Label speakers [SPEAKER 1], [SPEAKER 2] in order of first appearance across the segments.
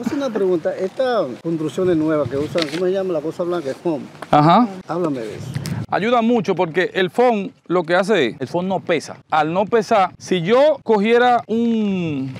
[SPEAKER 1] Es una pregunta, esta construcción es nueva que usan, ¿cómo se llama la cosa blanca? El foam. Ajá. Háblame de eso. Ayuda mucho porque el foam lo que hace es, el foam no pesa. Al no pesar, si yo cogiera un,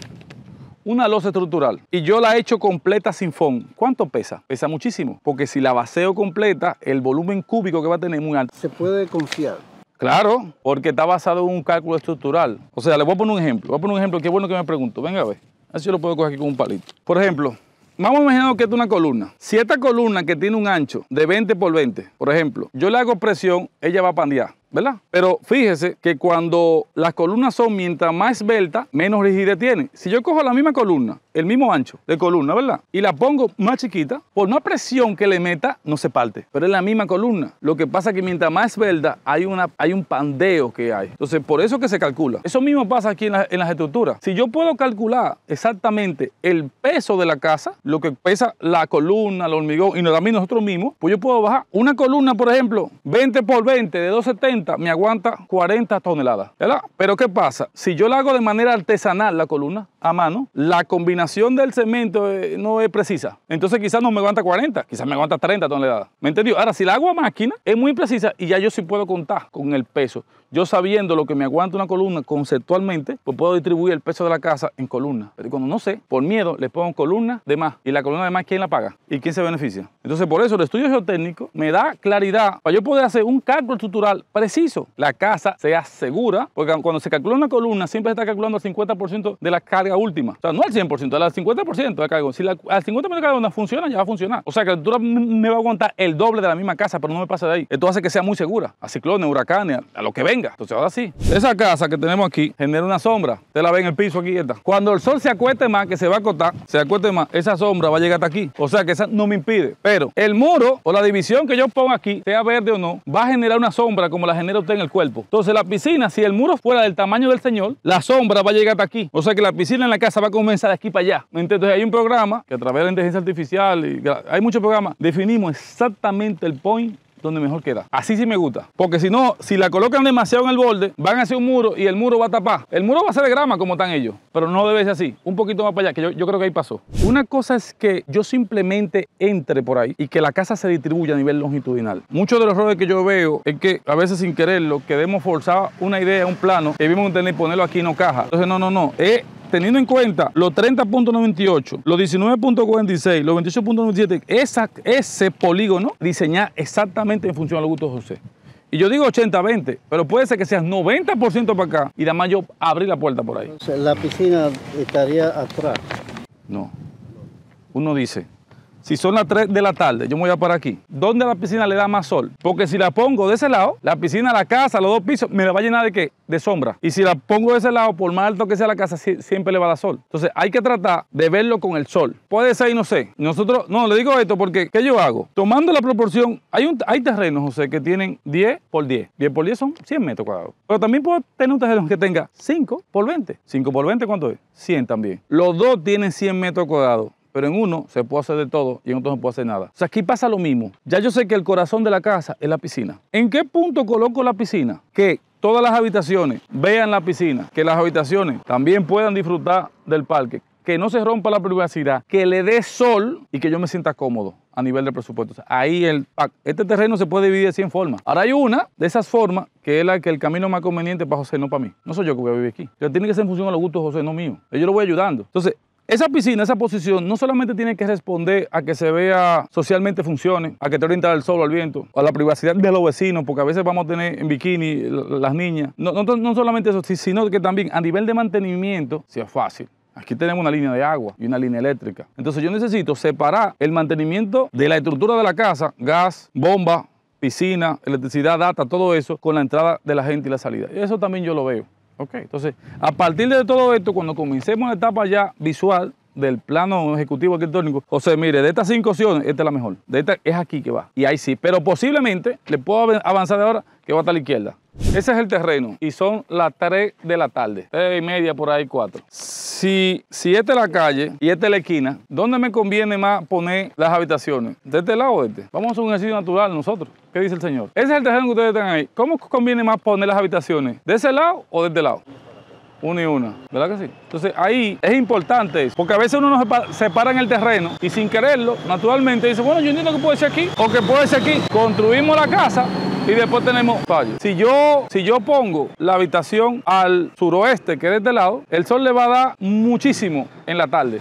[SPEAKER 1] una losa estructural y yo la he hecho completa sin foam, ¿cuánto pesa? Pesa muchísimo, porque si la baseo completa, el volumen cúbico que va a tener es muy alto. Se puede confiar. Claro, porque está basado en un cálculo estructural. O sea, le voy a poner un ejemplo. Voy a poner un ejemplo, qué bueno que me pregunto. Venga a ver. Así lo puedo coger aquí con un palito. Por ejemplo, Vamos a imaginar que es una columna. Si esta columna que tiene un ancho de 20 por 20, por ejemplo, yo le hago presión, ella va a pandear. ¿verdad? Pero fíjese que cuando las columnas son mientras más esbelta, menos rigidez tiene. Si yo cojo la misma columna, el mismo ancho de columna, ¿verdad? Y la pongo más chiquita, por más presión que le meta, no se parte. Pero es la misma columna. Lo que pasa es que mientras más esbelta, hay, una, hay un pandeo que hay. Entonces, por eso que se calcula. Eso mismo pasa aquí en, las estructuras. Si yo puedo calcular exactamente el peso de la casa, lo que pesa la columna, el hormigón y también nosotros mismos, pues yo puedo bajar una columna, por ejemplo, 20 por 20 de 270 me aguanta 40 toneladas, ¿verdad? Pero ¿qué pasa? Si yo la hago de manera artesanal la columna, a mano, la combinación del cemento eh, no es precisa. Entonces quizás no me aguanta 40, quizás me aguanta 30 toneladas. ¿Me entendió? Ahora, si la hago a máquina, es muy precisa y ya yo sí puedo contar con el peso. Yo sabiendo lo que me aguanta una columna conceptualmente, pues puedo distribuir el peso de la casa en columnas. Pero cuando no sé, por miedo, le pongo columnas de más. Y la columna de más, ¿quién la paga? ¿Y quién se beneficia? Entonces, por eso el estudio geotécnico me da claridad para yo poder hacer un cálculo estructural preciso. La casa sea segura, porque cuando se calcula una columna siempre se está calculando al 50% de la carga última. O sea, no al 100%, al 50% de carga. Si la, al 50% de carga una funciona, ya va a funcionar. O sea, que la altura me va a aguantar el doble de la misma casa, pero no me pasa de ahí. Esto hace que sea muy segura, a ciclones, huracanes, a, lo que venga. Entonces, ahora sí. Esa casa que tenemos aquí genera una sombra. te la ve en el piso aquí, Cuando el sol se acueste más, que se va a acotar, se acueste más, esa sombra va a llegar hasta aquí. O sea, que esa no me impide. Pero el muro o la división que yo ponga aquí, sea verde o no, va a generar una sombra como la genera usted en el cuerpo. Entonces la piscina, si el muro fuera del tamaño del señor, la sombra va a llegar hasta aquí. O sea que la piscina en la casa va a comenzar de aquí para allá. Entonces hay un programa que a través de la inteligencia artificial, y hay muchos programas, definimos exactamente el point donde mejor queda. Así sí me gusta. Porque si no, si la colocan demasiado en el borde, van hacia un muro y el muro va a tapar. El muro va a ser de grama como están ellos, pero no debe ser así. Un poquito más para allá, que yo, creo que ahí pasó. Una cosa es que yo simplemente entre por ahí y que la casa se distribuya a nivel longitudinal. Muchos de los errores que yo veo es que a veces sin quererlo queremos forzar una idea, un plano, Y vimos en internet ponerlo aquí no caja. Entonces, no, no, no. Es teniendo en cuenta los 30.98, los 19.46, los 28.97, ese polígono diseña exactamente en función a los gustos de José. Y yo digo 80-20, pero puede ser que sea 90% para acá y además yo abrí la puerta por ahí. La piscina estaría atrás. No. Uno dice, si son las 3 de la tarde, yo me voy a parar aquí. ¿Dónde la piscina le da más sol? Porque si la pongo de ese lado, la piscina, la casa, los dos pisos, me la va a llenar de qué? De sombra. Y si la pongo de ese lado, por más alto que sea la casa, siempre le va a dar sol. Entonces hay que tratar de verlo con el sol. Puede ser y no sé. Nosotros, no, le digo esto porque, ¿qué yo hago? Tomando la proporción, hay, hay terrenos, José, que tienen 10 por 10. 10 por 10 son 100 metros cuadrados. Pero también puedo tener un terreno que tenga 5 por 20. 5 por 20, ¿cuánto es? 100 también. Los dos tienen 100 metros cuadrados pero en uno se puede hacer de todo y en otro no se puede hacer nada. O sea, aquí pasa lo mismo. Ya yo sé que el corazón de la casa es la piscina. ¿En qué punto coloco la piscina? Que todas las habitaciones vean la piscina, que las habitaciones también puedan disfrutar del parque, que no se rompa la privacidad, que le dé sol y que yo me sienta cómodo a nivel de presupuesto. ahí el Este terreno se puede dividir de 100 formas. Ahora hay una de esas formas que es la que el camino más conveniente para José, no para mí. No soy yo que voy a vivir aquí. tiene que ser en función a los gustos de José, no mío. Yo lo voy ayudando. Entonces, esa piscina, esa posición, no solamente tiene que responder a que se vea socialmente funcione, a que te orienta el sol, al viento, a la privacidad de los vecinos, porque a veces vamos a tener en bikini las niñas. No, no, no solamente eso, sino que también a nivel de mantenimiento sea fácil. Aquí tenemos una línea de agua y una línea eléctrica. Entonces yo necesito separar el mantenimiento de la estructura de la casa, gas, bomba, piscina, electricidad, data, todo eso, con la entrada de la gente y la salida. Eso también yo lo veo. Ok, entonces, a partir de todo esto, cuando comencemos la etapa ya visual del plano ejecutivo arquitectónico, José, mire, de estas cinco opciones, esta es la mejor. De esta es aquí que va. Y ahí sí, pero posiblemente le puedo avanzar de ahora que va hasta la izquierda. Ese es el terreno y son las 3 de la tarde, 3 y media por ahí, 4. Si, si esta es la calle y esta es la esquina, ¿dónde me conviene más poner las habitaciones? ¿De este lado o de este? Vamos a un ejercicio natural nosotros. ¿Qué dice el señor? Ese es el terreno que ustedes tienen ahí. ¿Cómo conviene más poner las habitaciones? ¿De ese lado o de este lado? una y una, ¿verdad que sí? Entonces ahí es importante eso, porque a veces uno nos separa en el terreno y sin quererlo, naturalmente dice, bueno, yo entiendo que puede ser aquí o que puede ser aquí. Construimos la casa y después tenemos fallo. Si yo, si yo pongo la habitación al suroeste, que es de este lado, el sol le va a dar muchísimo en la tarde.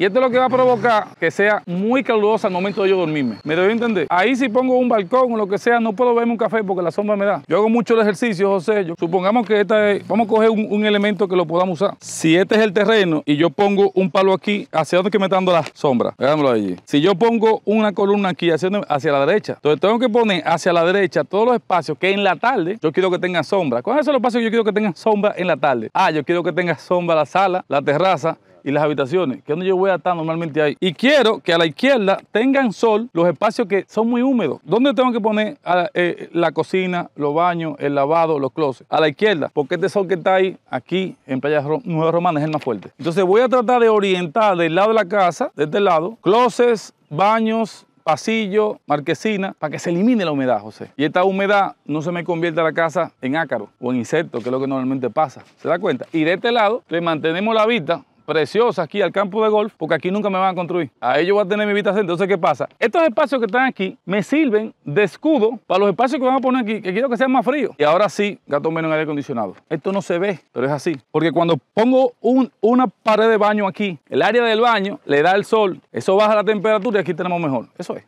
[SPEAKER 1] Y esto es lo que va a provocar que sea muy calurosa al momento de yo dormirme. Me debo entender. Ahí si pongo un balcón o lo que sea, no puedo verme un café porque la sombra me da. Yo hago mucho el ejercicio, José. Yo, supongamos que esta es, vamos a coger un, elemento que lo podamos usar. Si este es el terreno y yo pongo un palo aquí, ¿hacia dónde que me dando la sombra? Veámoslo allí. Si yo pongo una columna aquí, ¿hacia, hacia la derecha. Entonces tengo que poner hacia la derecha todos los espacios que en la tarde yo quiero que tenga sombra. ¿Cuáles son los espacios que yo quiero que tenga sombra en la tarde? Ah, yo quiero que tenga sombra la sala, la terraza, y las habitaciones, que es donde yo voy a estar normalmente ahí. Y quiero que a la izquierda tengan sol los espacios que son muy húmedos. ¿Dónde tengo que poner eh, la, cocina, los baños, el lavado, los closets? A la izquierda, porque este sol que está ahí, aquí en Playa Nueva Romana, es el más fuerte. Entonces voy a tratar de orientar del lado de la casa, de este lado, closets, baños, pasillo, marquesina, para que se elimine la humedad, José. Y esta humedad no se me convierta la casa en ácaro o en insecto, que es lo que normalmente pasa. ¿Se da cuenta? Y de este lado, le mantenemos la vista preciosa aquí al campo de golf, porque aquí nunca me van a construir. A yo voy a tener mi habitación. Entonces, ¿qué pasa? Estos espacios que están aquí me sirven de escudo para los espacios que vamos a poner aquí, que quiero que sean más fríos. Y ahora sí, gato menos en aire acondicionado. Esto no se ve, pero es así. Porque cuando pongo una pared de baño aquí, el área del baño le da el sol, eso baja la temperatura y aquí tenemos mejor. Eso es.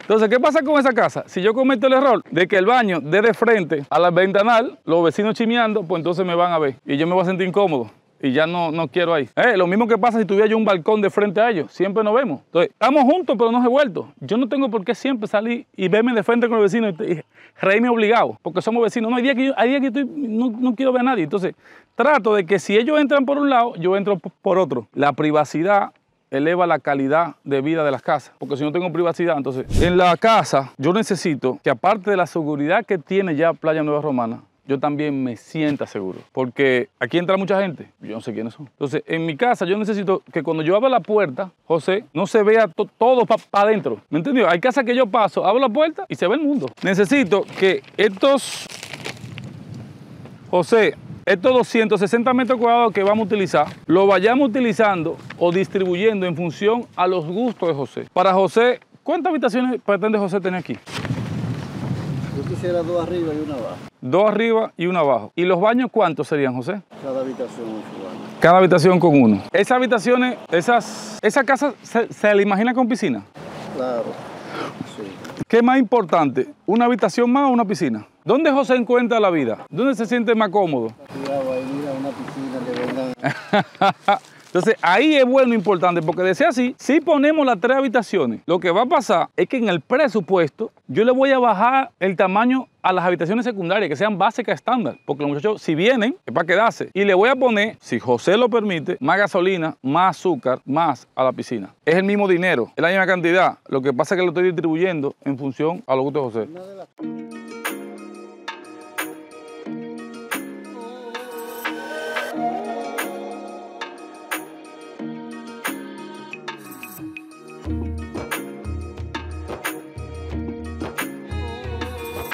[SPEAKER 1] Entonces, ¿qué pasa con esa casa? Si yo cometo el error de que el baño dé de frente a la ventanal, los vecinos chimeando, pues entonces me van a ver y yo me voy a sentir incómodo y ya no, no quiero ahí. Eh, lo mismo que pasa si tuviera yo un balcón de frente a ellos, siempre nos vemos. Entonces, estamos juntos, pero no he vuelto. Yo no tengo por qué siempre salir y verme de frente con los vecinos y, reírme obligado, porque somos vecinos. No, hay día que, yo, hay que no, no, quiero ver a nadie. Entonces, trato de que si ellos entran por un lado, yo entro por otro. La privacidad eleva la calidad de vida de las casas, porque si no tengo privacidad, entonces en la casa yo necesito que aparte de la seguridad que tiene ya Playa Nueva Romana, yo también me sienta seguro. Porque aquí entra mucha gente, yo no sé quiénes son. Entonces, en mi casa yo necesito que cuando yo abra la puerta, José, no se vea todo para adentro. ¿Me entendió? Hay casas que yo paso, abro la puerta y se ve el mundo. Necesito que estos... José, estos 260 metros cuadrados que vamos a utilizar, lo vayamos utilizando o distribuyendo en función a los gustos de José. Para José, ¿cuántas habitaciones pretende José tener aquí? Yo quisiera dos arriba y una abajo. Dos arriba y una abajo. ¿Y los baños cuántos serían, José? Cada habitación su baño. Cada habitación con uno. ¿Esas habitaciones, esas, esa casa se, se le imagina con piscina? Claro. Sí. ¿Qué más importante? ¿Una habitación más o una piscina? ¿Dónde José encuentra la vida? ¿Dónde se siente más cómodo? mira, una piscina, Entonces ahí es bueno e importante porque decía así, si ponemos las tres habitaciones, lo que va a pasar es que en el presupuesto yo le voy a bajar el tamaño a las habitaciones secundarias que sean básicas estándar, porque los muchachos si vienen es para quedarse y le voy a poner, si José lo permite, más gasolina, más azúcar, más a la piscina. Es el mismo dinero, es la misma cantidad, lo que pasa es que lo estoy distribuyendo en función a lo que de José.